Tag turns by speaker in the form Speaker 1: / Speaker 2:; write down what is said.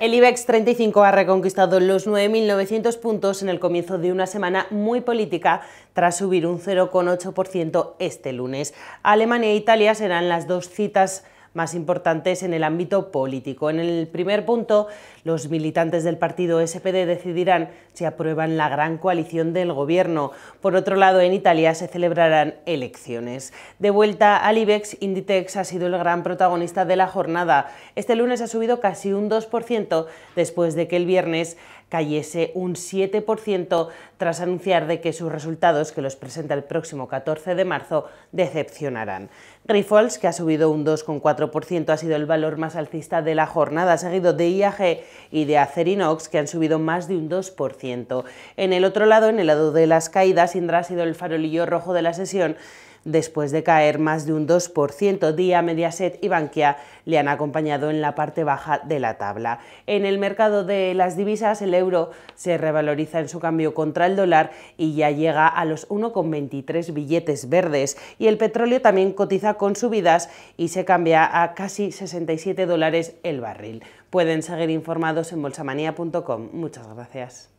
Speaker 1: El IBEX 35 ha reconquistado los 9.900 puntos en el comienzo de una semana muy política tras subir un 0,8% este lunes. Alemania e Italia serán las dos citas más importantes en el ámbito político. En el primer punto, los militantes del partido SPD decidirán si aprueban la gran coalición del gobierno. Por otro lado, en Italia se celebrarán elecciones. De vuelta al IBEX, Inditex ha sido el gran protagonista de la jornada. Este lunes ha subido casi un 2% después de que el viernes cayese un 7% tras anunciar de que sus resultados, que los presenta el próximo 14 de marzo, decepcionarán. Grifols, que ha subido un 2,4%, ha sido el valor más alcista de la jornada, seguido de IAG y de Acerinox, que han subido más de un 2%. En el otro lado, en el lado de las caídas, Indra ha sido el farolillo rojo de la sesión, después de caer más de un 2%. Día, Mediaset y Bankia le han acompañado en la parte baja de la tabla. En el mercado de las divisas, el euro se revaloriza en su cambio contra el dólar y ya llega a los 1,23 billetes verdes. Y el petróleo también cotiza con subidas y se cambia a casi 67 dólares el barril. Pueden seguir informados en bolsamanía.com. Muchas gracias.